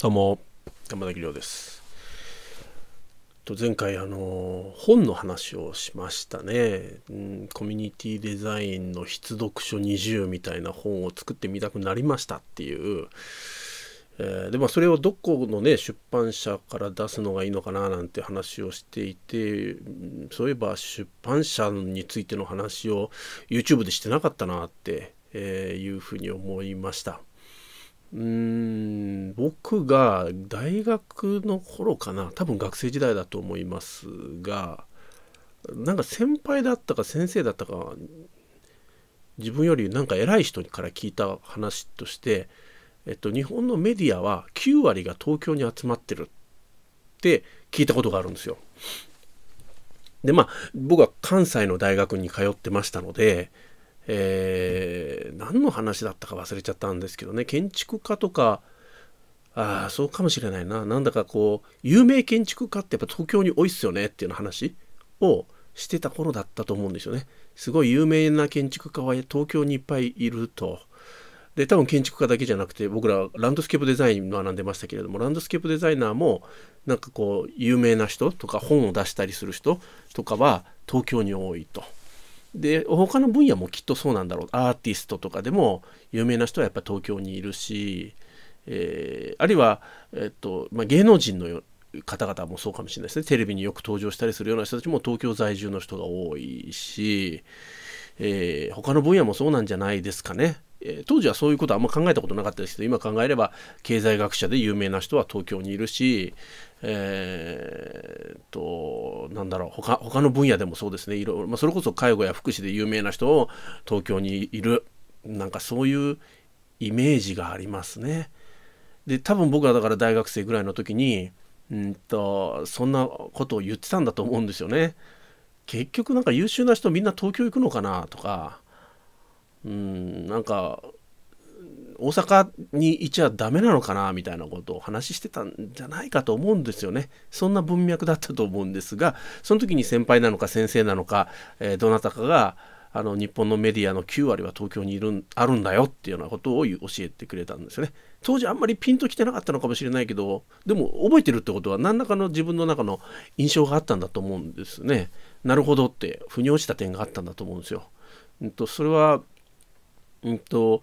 どうも、山崎亮です。と前回あの本の話をしましたね、うん、コミュニティデザインの必読書20みたいな本を作ってみたくなりましたっていう、えでもそれをどこのね出版社から出すのがいいのかななんて話をしていてそういえば出版社についての話を YouTube でしてなかったなって、えいうふうに思いました。うん僕が大学の頃かな多分学生時代だと思いますがなんか先輩だったか先生だったか自分よりなんか偉い人から聞いた話として、えっと、日本のメディアは9割が東京に集まってるって聞いたことがあるんですよ。でまあ僕は関西の大学に通ってましたのでえー、何の話だったか忘れちゃったんですけどね建築家とかああそうかもしれないななんだかこう有名建築家ってやっぱ東京に多いっすよねっていう話をしてた頃だったと思うんですよねすごい有名な建築家は東京にいっぱいいるとで多分建築家だけじゃなくて僕らランドスケープデザイン学んでましたけれどもランドスケープデザイナーもなんかこう有名な人とか本を出したりする人とかは東京に多いと。で他の分野もきっとそうなんだろうアーティストとかでも有名な人はやっぱ東京にいるし、えー、あるいは、えっとまあ、芸能人の方々もそうかもしれないですねテレビによく登場したりするような人たちも東京在住の人が多いし、えー、他の分野もそうなんじゃないですかね。え当時はそういうことはあんま考えたことなかったですけど今考えれば経済学者で有名な人は東京にいるしえー、となんだろう他他の分野でもそうですねいろいろ、まあ、それこそ介護や福祉で有名な人を東京にいるなんかそういうイメージがありますね。で多分僕はだから大学生ぐらいの時にうんとそんなことを言ってたんだと思うんですよね。結局なんか優秀な人みんな東京行くのかなとかうんなんか大阪にいちゃダメなのかなみたいなことを話してたんじゃないかと思うんですよね。そんな文脈だったと思うんですが、その時に先輩なのか先生なのか、えー、どなたかが、あの日本のメディアの9割は東京にいるあるんだよっていうようなことを教えてくれたんですよね。当時あんまりピンときてなかったのかもしれないけどでも覚えてるってことは何らかの自分の中の印象があったんだと思うんですね。なるほどって腑に落ちた点があったんだと思うんですよ。えっと、それはうんと、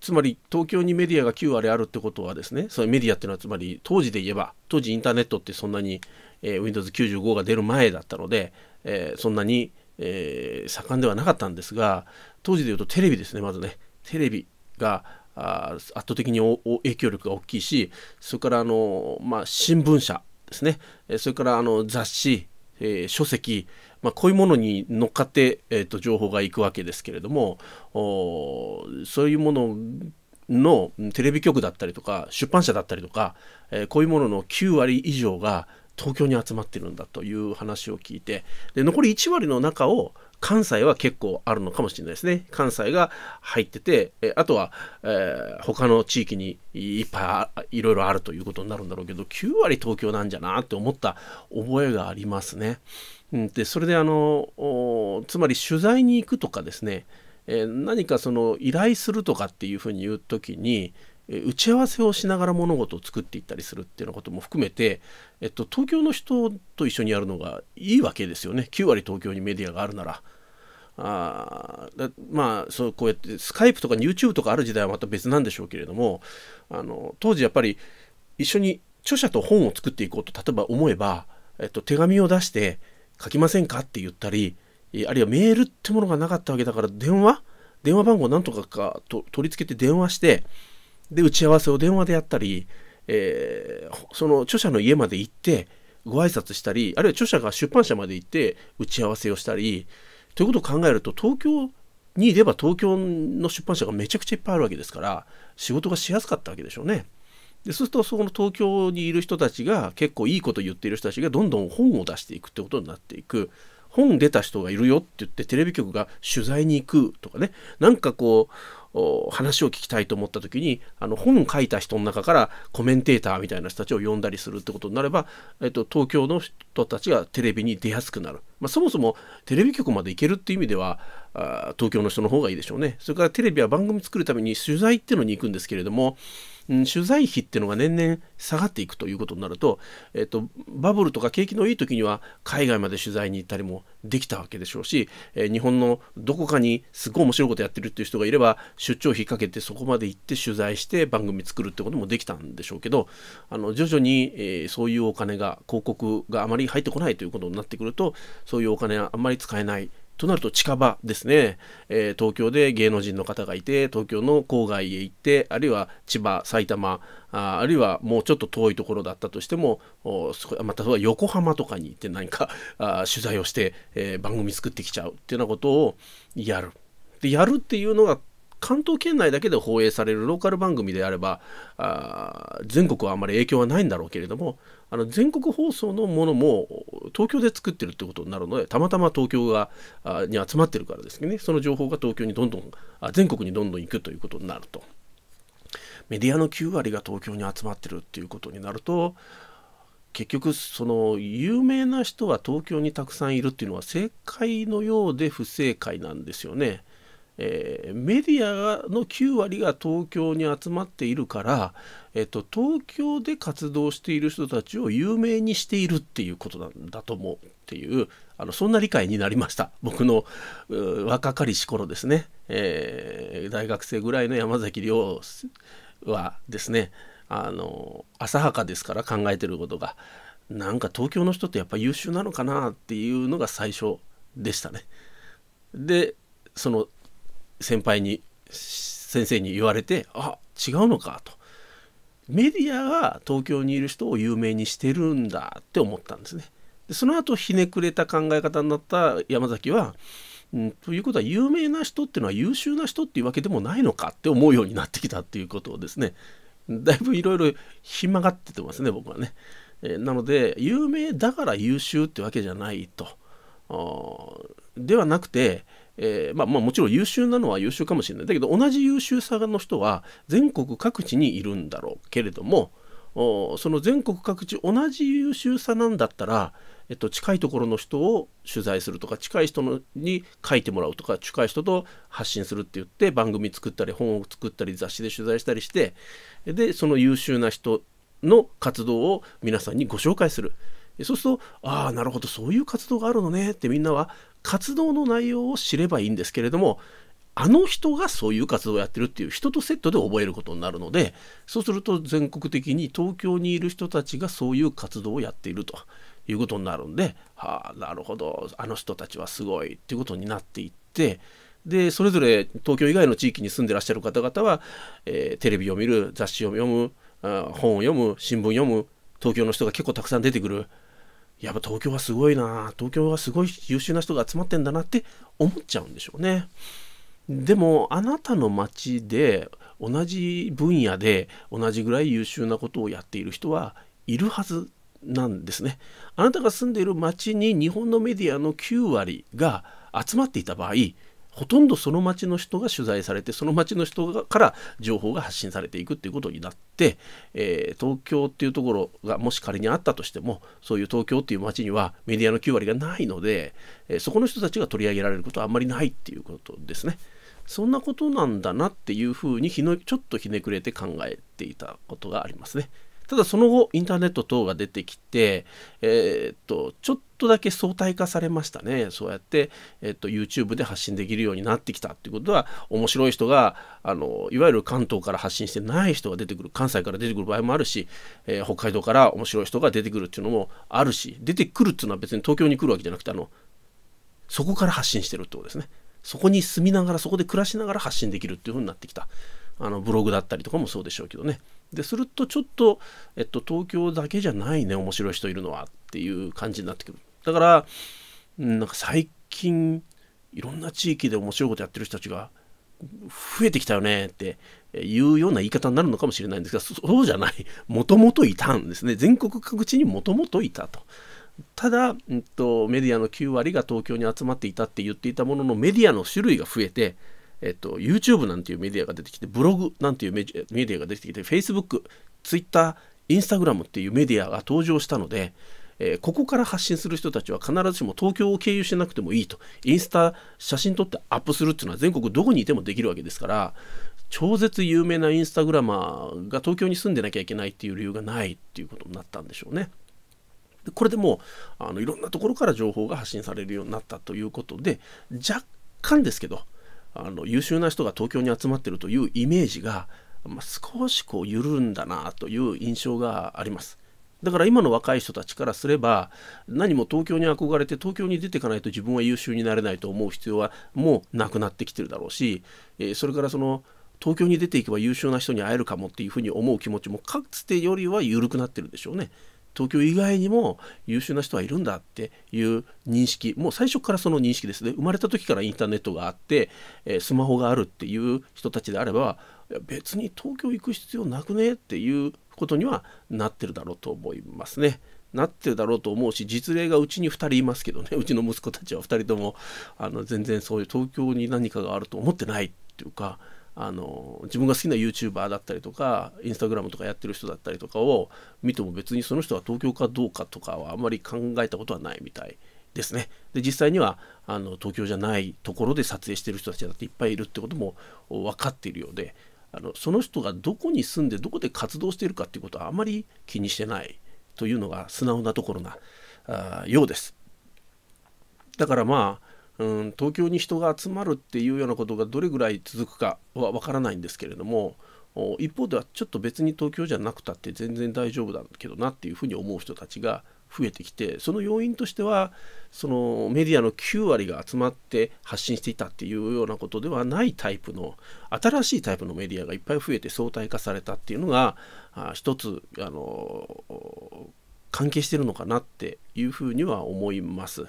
つまり東京にメディアが9割あるってことはですね、それメディアっていうのはつまり当時で言えば、当時インターネットってそんなに、えー、Windows95 が出る前だったので、えー、そんなに、えー、盛んではなかったんですが、当時で言うとテレビですね、まずね。テレビが圧倒的に影響力が大きいし、それからあの、まあ、新聞社ですね、それからあの雑誌、えー、書籍、まあ、こういうものに乗っかって、えーと、情報がいくわけですけれどもそういうもののテレビ局だったりとか出版社だったりとか、えー、こういうものの9割以上が東京に集まってるんだという話を聞いてで残り1割の中を関西は結構あるのかもしれないですね。関西が入ってて、あとは、えー、他の地域にいっぱいいろいろあるということになるんだろうけど、9割東京なんじゃなって思った覚えがありますね。うん、でそれであのつまり取材に行くとかですね、えー、何かその依頼するとかっていうふうに言う時に、え打ち合わせをしながら物事を作っていったりするっていうようなことも含めて、えっと、東京の人と一緒にやるのがいいわけですよね9割東京にメディアがあるなら。あまあそうこうやってスカイプとか YouTube とかある時代はまた別なんでしょうけれどもあの当時やっぱり一緒に著者と本を作っていこうと例えば思えば、えっと、手紙を出して書きませんかって言ったり、あるいはメールってものがなかったわけだから、電話電話番号なんとかかと取り付けて電話して、で、打ち合わせを電話でやったり、えー、その著者の家まで行って、ご挨拶したり、あるいは著者が出版社まで行って打ち合わせをしたり、ということを考えると、東京にいれば東京の出版社がめちゃくちゃいっぱいあるわけですから、仕事がしやすかったわけでしょうね。でそうするとそこの東京にいる人たちが結構いいこと言っている人たちがどんどん本を出していくってことになっていく本出た人がいるよって言ってテレビ局が取材に行くとかねなんかこう話を聞きたいと思った時にあの本書いた人の中からコメンテーターみたいな人たちを呼んだりするってことになれば、えっと、東京の人たちがテレビに出やすくなる、まあ、そもそもテレビ局まで行けるっていう意味ではあ東京の人の方がいいでしょうねそれからテレビは番組作るために取材っていうのに行くんですけれども取材費っていうのが年々下がっていくということになると、えっと、バブルとか景気のいい時には海外まで取材に行ったりもできたわけでしょうし、え日本のどこかにすごい面白いことやってるっていう人がいれば出張費かけてそこまで行って取材して番組作るってこともできたんでしょうけどあの徐々に、えー、そういうお金が広告があまり入ってこないということになってくるとそういうお金はあんまり使えないとなると近場ですね、えー、東京で芸能人の方がいて東京の郊外へ行ってあるいは千葉埼玉ああるいはもうちょっと遠いところだったとしてもまた横浜とかに行って何か あ取材をして、えー、番組作ってきちゃうっていうようなことをやる。でやるっていうのが関東圏内だけで放映されるローカル番組であればあ全国はあまり影響はないんだろうけれどもあの全国放送のものも東京で作ってるってことになるのでたまたま東京があに集まってるからですねその情報が東京にどんどんあ全国にどんどん行くということになるとメディアの9割が東京に集まってるっていうことになると結局その有名な人は東京にたくさんいるっていうのは正解のようで不正解なんですよね。えー、メディアの9割が東京に集まっているから、えっと、東京で活動している人たちを有名にしているっていうことなんだと思うっていうあのそんな理解になりました僕の若かりし頃ですね、えー、大学生ぐらいの山崎亮はですねあの浅はかですから考えてることがなんか東京の人ってやっぱ優秀なのかなっていうのが最初でしたね。でその先輩に先生に言われてあ違うのかとメディアが東京にいる人を有名にしてるんだって思ったんですね。でその後ひねくれた考え方になった山崎は、うん、ということは有名な人っていうのは優秀な人っていうわけでもないのかって思うようになってきたっていうことをですねだいぶいろいろひまがっててますね僕はね。えー、なので有名だから優秀ってわけじゃないと。ではなくてえー、まあ、まあもちろん優秀なのは優秀かもしれないだけど同じ優秀さの人は全国各地にいるんだろうけれどもその全国各地同じ優秀さなんだったら、えっと、近いところの人を取材するとか近い人のに書いてもらうとか近い人と発信するって言って番組作ったり本を作ったり雑誌で取材したりしてでその優秀な人の活動を皆さんにご紹介する。そうするとああなるほどそういう活動があるのねってみんなは活動の内容を知ればいいんですけれどもあの人がそういう活動をやってるっていう人とセットで覚えることになるのでそうすると全国的に東京にいる人たちがそういう活動をやっているということになるんではあなるほどあの人たちはすごいっていうことになっていってでそれぞれ東京以外の地域に住んでらっしゃる方々は、えー、テレビを見る雑誌を読む本を読む新聞を読む東京の人が結構たくさん出てくる。やっぱ東京はすごいな東京はすごい優秀な人が集まってんだなって思っちゃうんでしょうねでもあなたの町で同じ分野で同じぐらい優秀なことをやっている人はいるはずなんですねあなたが住んでいる町に日本のメディアの9割が集まっていた場合ほとんどその町の人が取材されてその町の人がから情報が発信されていくっていうことになって、えー、東京っていうところがもし仮にあったとしてもそういう東京っていう町にはメディアの9割がないので、えー、そこの人たちが取り上げられることはあんまりないっていうことですね。そんなことなんだなっていうふうにひのちょっとひねくれて考えていたことがありますね。ただその後インターネット等が出てきて、えー、っとちょっとだけ相対化されましたねそうやって、えー、っと YouTube で発信できるようになってきたっていうことは面白い人があのいわゆる関東から発信してない人が出てくる関西から出てくる場合もあるし、えー、北海道から面白い人が出てくるっていうのもあるし出てくるっていうのは別に東京に来るわけじゃなくてあのそこから発信してるってことですね。そこに住みながらそこで暮らしながら発信できるっていう風になってきたあのブログだったりとかもそうでしょうけどね。でするとちょっと、えっと、東京だけじゃないね面白い人いるのはっていう感じになってくるだからなんか最近いろんな地域で面白いことやってる人たちが増えてきたよねっていうような言い方になるのかもしれないんですがそうじゃないもともといたんですね全国各地にもともといたと。ただ、えっと、メディアの9割が東京に集まっていたって言っていたもののメディアの種類が増えてえっと、YouTube なんていうメディアが出てきて、ブログなんていうメディアが出てきて、Facebook、Twitter、Instagram っていうメディアが登場したので、えー、ここから発信する人たちは必ずしも東京を経由しなくてもいいと、インスタ写真撮ってアップするっていうのは全国どこにいてもできるわけですから、超絶有名なインスタグラマーが東京に住んでなきゃいけないっていう理由がないっていうことになったんでしょうね。でこれでもうあのいろんなところから情報が発信されるようになったということで若干ですけどあの優秀な人が東京に集まってるというイメージが、まあ、少しこう緩んだなという印象があります。だから今の若い人たちからすれば何も東京に憧れて東京に出ていかないと自分は優秀になれないと思う必要はもうなくなってきてるだろうし、えー、それからその東京に出ていけば優秀な人に会えるかもっていうふうに思う気持ちもかつてよりは緩くなってるでしょうね。東京以外にも優秀な人はいるんだっていう認識もう最初からその認識ですね生まれた時からインターネットがあって、えスマホがあるっていう人たちであれば別に東京行く必要なくねっていうことにはなってるだろうと思いますね。なってるだろうと思うし実例がうちに2人いますけどね うちの息子たちは2人ともあの全然そういう東京に何かがあると思ってないっていうかあの自分が好きな YouTuber だったりとかインスタグラムとかやってる人だったりとかを見ても別にその人が東京かどうかとかはあんまり考えたことはないみたいですね。で実際にはあの東京じゃないところで撮影してる人たちだっていっぱいいるってことも分かっているようであのその人がどこに住んでどこで活動しているかっていうことはあまり気にしてないというのが素直なところなあようです。だからまあうん東京に人が集まるっていうようなことがどれぐらい続くかはわからないんですけれども一方ではちょっと別に東京じゃなくたって全然大丈夫だけどなっていうふうに思う人たちが増えてきてその要因としてはそのメディアの9割が集まって発信していたっていうようなことではないタイプの新しいタイプのメディアがいっぱい増えて相対化されたっていうのがあ一つあの関係してるのかなっていうふうには思います。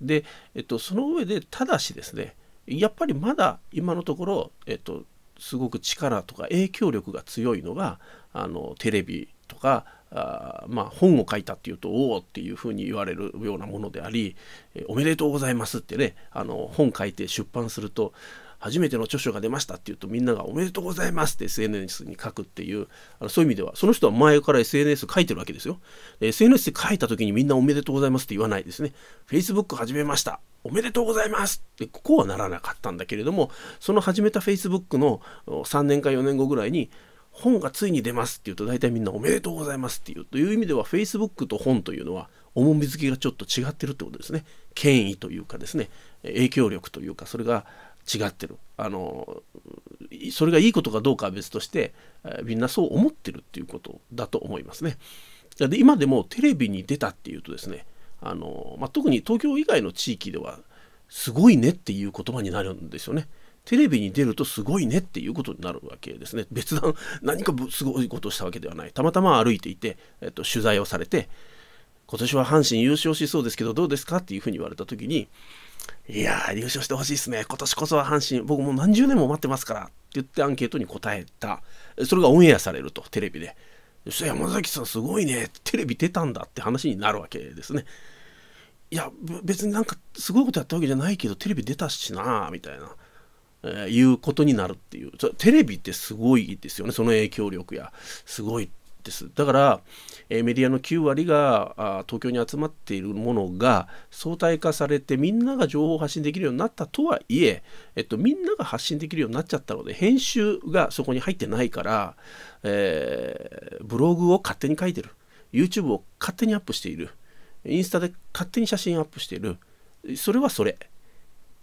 で、えっと、その上でただしですねやっぱりまだ今のところ、えっと、すごく力とか影響力が強いのがあのテレビとかあまあ本を書いたっていうとおおっていうふうに言われるようなものであり、えおめでとうございますってねあの本書いて出版すると初めての著書が出ましたって言うとみんながおめでとうございますって SNS に書くっていうあのそういう意味ではその人は前から SNS 書いてるわけですよ SNS で書いた時にみんなおめでとうございますって言わないですね Facebook 始めましたおめでとうございますってここはならなかったんだけれどもその始めた Facebook の3年か4年後ぐらいに本がついに出ますって言うと大体みんなおめでとうございますって言うという意味では Facebook と本というのは重み付けがちょっと違ってるってことですね権威というかですね影響力というかそれが違ってるあのそれがいいことかどうかは別としてみんなそう思ってるっていうことだと思いますね。で今でもテレビに出たっていうとですねあの、まあ、特に東京以外の地域ではすごいねっていう言葉になるんですよね。テレビに出るとすごいねっていうことになるわけですね。別段何かすごいことをしたわけではない。たまたま歩いていて、えっと、取材をされて今年は阪神優勝しそうですけどどうですかっていうふうに言われた時にいやー、優勝してほしいですね。今年こそは阪神、僕もう何十年も待ってますからって言ってアンケートに答えた。それがオンエアされると、テレビで。そ山崎さんすごいね。テレビ出たんだって話になるわけですね。いや、別になんかすごいことやったわけじゃないけど、テレビ出たしなみたいな、えー、いうことになるっていう。テレビってすごいですよね。その影響力や。すごいです。だから、えー、メディアの9割があ東京に集まっているものが相対化されてみんなが情報を発信できるようになったとはいえ、えっと、みんなが発信できるようになっちゃったので編集がそこに入ってないから、えー、ブログを勝手に書いてる YouTube を勝手にアップしているインスタで勝手に写真アップしているそれはそれ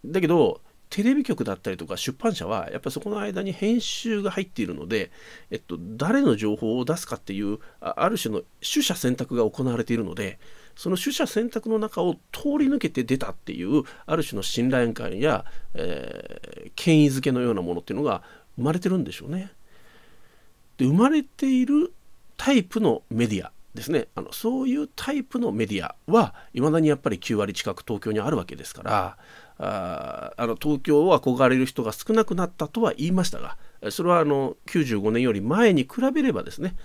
だけどテレビ局だったりとか出版社はやっぱそこの間に編集が入っているので、えっと、誰の情報を出すかっていうある種の取捨選択が行われているのでその取捨選択の中を通り抜けて出たっていうある種の信頼感や、えー、権威づけのようなものっていうのが生まれてるんでしょうね。で生まれているタイプのメディアですねあのそういうタイプのメディアはいまだにやっぱり9割近く東京にあるわけですからああの東京を憧れる人が少なくなったとは言いましたがそれはあの95年より前に比べればですね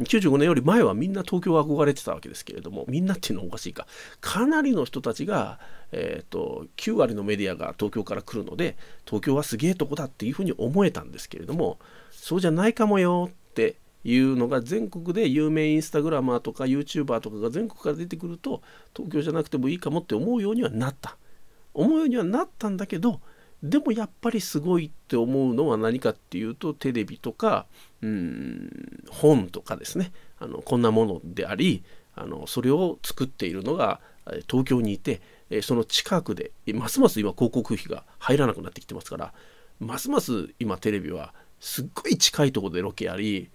95年より前はみんな東京を憧れてたわけですけれどもみんなっていうのはおかしいかかなりの人たちが、えーと、9割のメディアが東京から来るので東京はすげえとこだっていうふうに思えたんですけれどもそうじゃないかもよっていうのが全国で有名インスタグラマーとか YouTuber とかが全国から出てくると東京じゃなくてもいいかもって思うようにはなった思うようにはなったんだけどでもやっぱりすごいって思うのは何かっていうとテレビとかうん本とかですねあのこんなものでありあのそれを作っているのが東京にいてその近くでますます今広告費が入らなくなってきてますからますます今テレビはすっごい近いとこでロケあり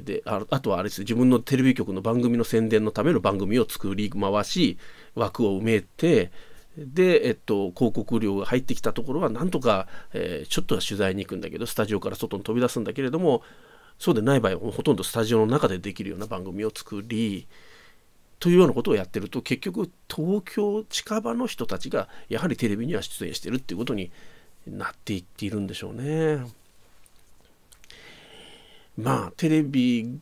でああとはあれです自分のテレビ局の番組の宣伝のための番組を作り回し枠を埋めてで、えっと、広告料が入ってきたところはなんとか、えー、ちょっとは取材に行くんだけどスタジオから外に飛び出すんだけれどもそうでない場合はほとんどスタジオの中でできるような番組を作りというようなことをやってると結局東京近場の人たちがやはりテレビには出演してるっていうことになっていっているんでしょうね。まあテレビ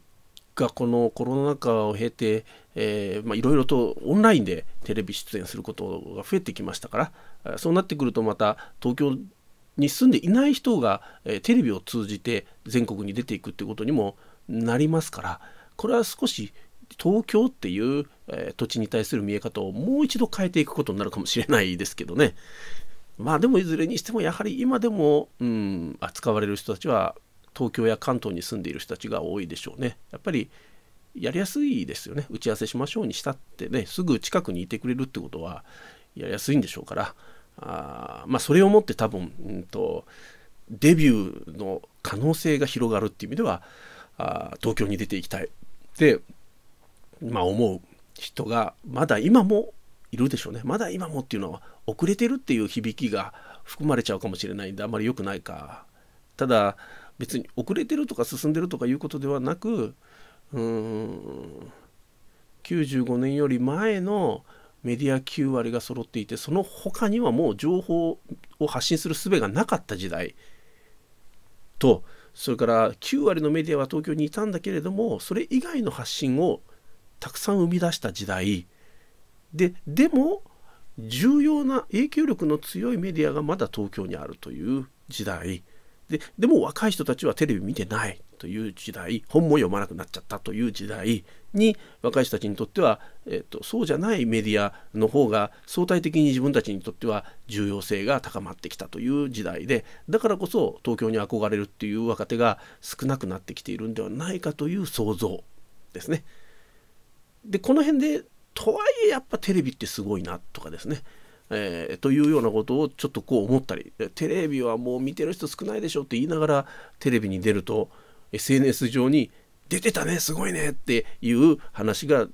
がこのコロナ禍を経ていろいろとオンラインでテレビ出演することが増えてきましたからそうなってくるとまた東京に住んでいない人が、えー、テレビを通じて全国に出ていくってことにもなりますからこれは少し東京っていう、えー、土地に対する見え方をもう一度変えていくことになるかもしれないですけどねまあでもいずれにしてもやはり今でも、うん、扱われる人たちは東京や関東に住んでいる人たちが多いでしょうね。やっぱりやりやすいですよね打ち合わせしましょうにしたってねすぐ近くにいてくれるってことはやりやすいんでしょうからあまあそれをもって多分、うんと、デビューの可能性が広がるっていう意味ではあ東京に出ていきたいってまあ思う人がまだ今もいるでしょうねまだ今もっていうのは遅れてるっていう響きが含まれちゃうかもしれないんであんまり良くないかただ別に遅れてるとか進んでるとかいうことではなくうん95年より前のメディア9割が揃っていてその他にはもう情報を発信する術がなかった時代とそれから9割のメディアは東京にいたんだけれどもそれ以外の発信をたくさん生み出した時代ででも重要な影響力の強いメディアがまだ東京にあるという時代ででも若い人たちはテレビ見てないという時代本も読まなくなっちゃったという時代に若い人たちにとっては、えっとそうじゃないメディアの方が相対的に自分たちにとっては重要性が高まってきたという時代でだからこそ東京に憧れるっていう若手が少なくなってきているんではないかという想像ですね。でこの辺でとはいえやっぱテレビってすごいなとかですねえー、というようなことをちょっとこう思ったりテレビはもう見てる人少ないでしょって言いながらテレビに出ると SNS 上に「出てたねすごいね」っていう話が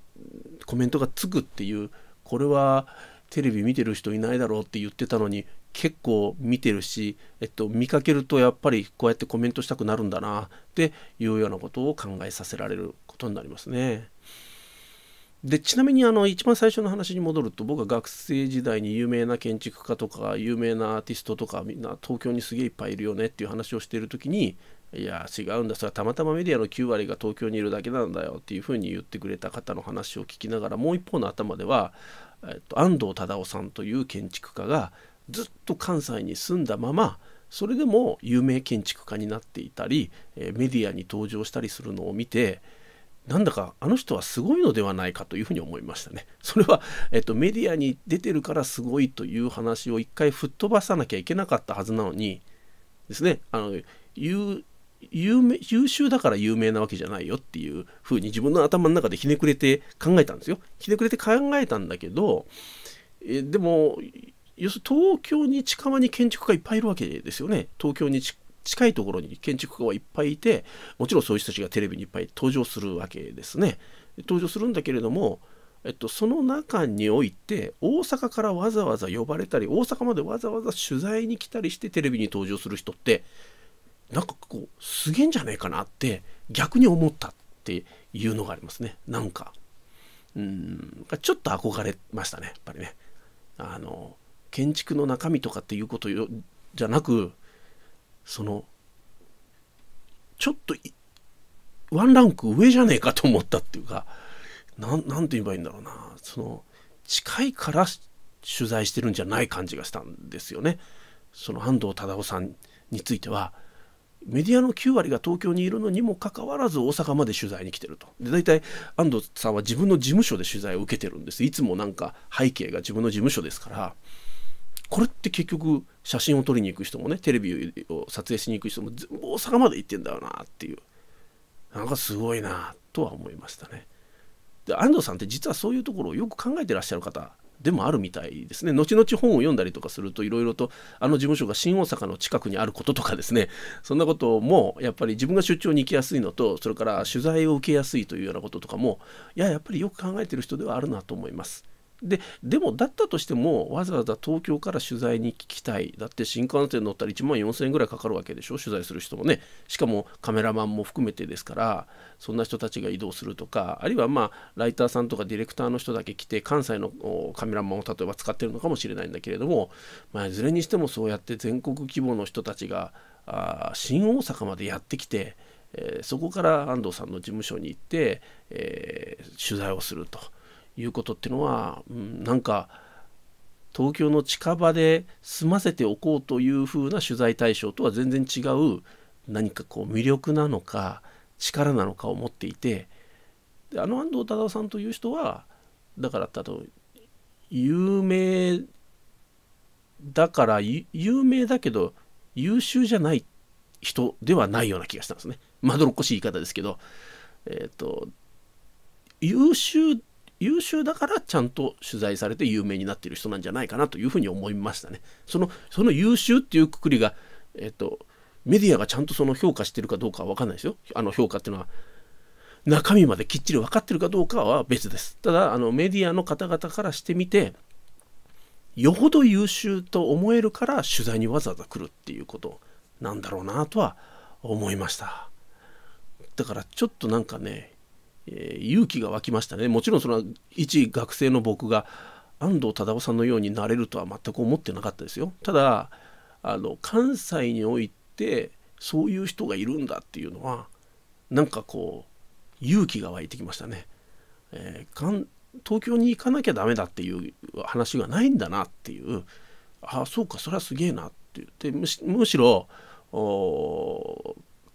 コメントがつくっていうこれはテレビ見てる人いないだろうって言ってたのに結構見てるし、えっと、見かけるとやっぱりこうやってコメントしたくなるんだなっていうようなことを考えさせられることになりますね。でちなみにあの一番最初の話に戻ると僕は学生時代に有名な建築家とか有名なアーティストとかみんな東京にすげえいっぱいいるよねっていう話をしている時にいや違うんだそれはたまたまメディアの9割が東京にいるだけなんだよっていうふうに言ってくれた方の話を聞きながらもう一方の頭では、えっと、安藤忠雄さんという建築家がずっと関西に住んだままそれでも有名建築家になっていたり、えメディアに登場したりするのを見てなんだかあの人はすごいのではないかというふうに思いましたね。それは、えっと、メディアに出てるからすごいという話を一回吹っ飛ばさなきゃいけなかったはずなのにですねあの有優秀だから有名なわけじゃないよっていうふうに自分の頭の中でひねくれて考えたんですよ。ひねくれて考えたんだけどえでも要するに東京に近場に建築家いっぱいいるわけですよね。東京に近近いところに建築家はいっぱいいてもちろんそういう人たちがテレビにいっぱい登場するわけですね。登場するんだけれども、えっと、その中において大阪からわざわざ呼ばれたり大阪までわざわざ取材に来たりしてテレビに登場する人ってなんかこうすげえんじゃねえかなって逆に思ったっていうのがありますねなんかうんちょっと憧れましたねやっぱりねあの建築の中身とかっていうことじゃなくそのちょっとワンランク上じゃねえかと思ったっていうか何て言えばいいんだろうなその近いから取材してるんじゃない感じがしたんですよね。その安藤忠夫さんについてはメディアの9割が東京にいるのにもかかわらず大阪まで取材に来てるとで大体安藤さんは自分の事務所で取材を受けてるんですいつもなんか背景が自分の事務所ですからこれって結局写真を撮りに行く人もねテレビを撮影しに行く人も全部大阪まで行ってんだよなっていうなんかすごいなとは思いましたね。で安藤さんって実はそういうところをよく考えてらっしゃる方でもあるみたいですね後々本を読んだりとかするといろいろとあの事務所が新大阪の近くにあることとかですねそんなこともやっぱり自分が出張に行きやすいのとそれから取材を受けやすいというようなこととかもいややっぱりよく考えてる人ではあるなと思います。ででもだったとしてもわざわざ東京から取材に聞きたいだって新幹線乗ったら1万4000円ぐらいかかるわけでしょ取材する人もねしかもカメラマンも含めてですからそんな人たちが移動するとかあるいはまあライターさんとかディレクターの人だけ来て関西のカメラマンを例えば使ってるのかもしれないんだけれども、まあ、いずれにしてもそうやって全国規模の人たちがあ新大阪までやってきて、えー、そこから安藤さんの事務所に行って、えー、取材をすると。いうことっていうのは、うん、なんか東京の近場で済ませておこうというふうな取材対象とは全然違う何かこう魅力なのか力なのかを持っていてであの安藤忠夫さんという人はだからだと有名だから有名だけど優秀じゃない人ではないような気がしたんですね。まどろっこしい言い方ですけど、えっ、ー、と優秀優秀だからちゃんと取材されて有名になっている人なんじゃないかなというふうに思いましたね。そのその優秀っていうくくりが、えっと、メディアがちゃんとその評価してるかどうかは分かんないですよ。あの評価っていうのは中身まできっちり分かってるかどうかは別です。ただあのメディアの方々からしてみてよほど優秀と思えるから取材にわざわざ来るっていうことなんだろうなとは思いました。だからちょっとなんかねえー、勇気が湧きましたねもちろんその一学生の僕が安藤忠夫さんのようになれるとは全く思ってなかったですよただあの関西においてそういう人がいるんだっていうのはなんかこう勇気が湧いてきましたね、えー、東京に行かなきゃダメだっていう話がないんだなっていうああそうかそれはすげえなって言ってむしろ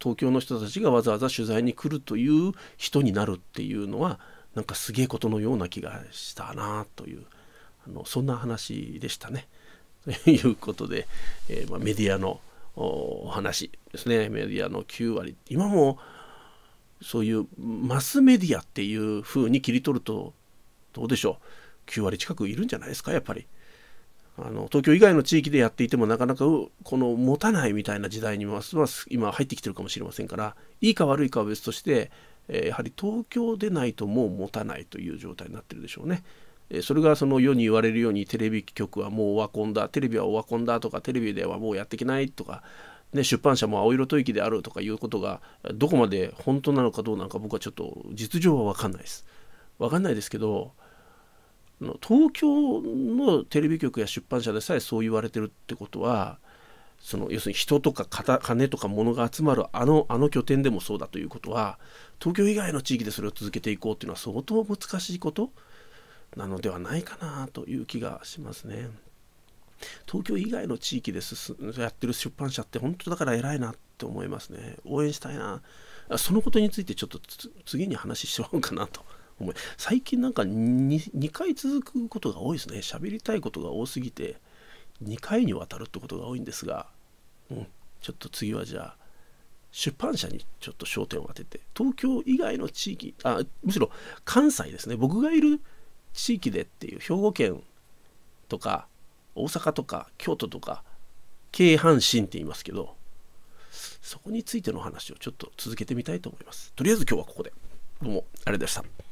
東京の人たちがわざわざ取材に来るという人になるっていうのはなんかすげえことのような気がしたなというあのそんな話でしたね。ということで、えー、まあ、メディアのお話ですねメディアの9割今もそういうマスメディアっていう風に切り取るとどうでしょう9割近くいるんじゃないですかやっぱり。あの東京以外の地域でやっていてもなかなかこの持たないみたいな時代にますます今入ってきてるかもしれませんからいいか悪いかは別として、えやはり東京でないともう持たないという状態になってるでしょうね。それがその世に言われるようにテレビ局はもうオワコンだテレビはオワコンだとかテレビではもうやっていけないとか、ね、出版社も青色吐息であるとかいうことがどこまで本当なのかどうなのか僕はちょっと実情は分かんないです。分かんないですけど東京のテレビ局や出版社でさえそう言われてるってことはその要するに人とか金とか物が集まるあのあの拠点でもそうだということは東京以外の地域でそれを続けていこうっていうのは相当難しいことなのではないかなという気がしますね。東京以外の地域でやってる出版社って本当だから偉いなって思いますね。応援したいな。そのことについてちょっと次に話ししようかなと。思い最近なんか 2, 2回続くことが多いですね喋りたいことが多すぎて2回にわたるってことが多いんですが、うん、ちょっと次はじゃあ出版社にちょっと焦点を当てて東京以外の地域あむしろ関西ですね僕がいる地域でっていう兵庫県とか大阪とか京都とか京阪神って言いますけどそこについての話をちょっと続けてみたいと思いますとりあえず今日はここでどうもありがとうございました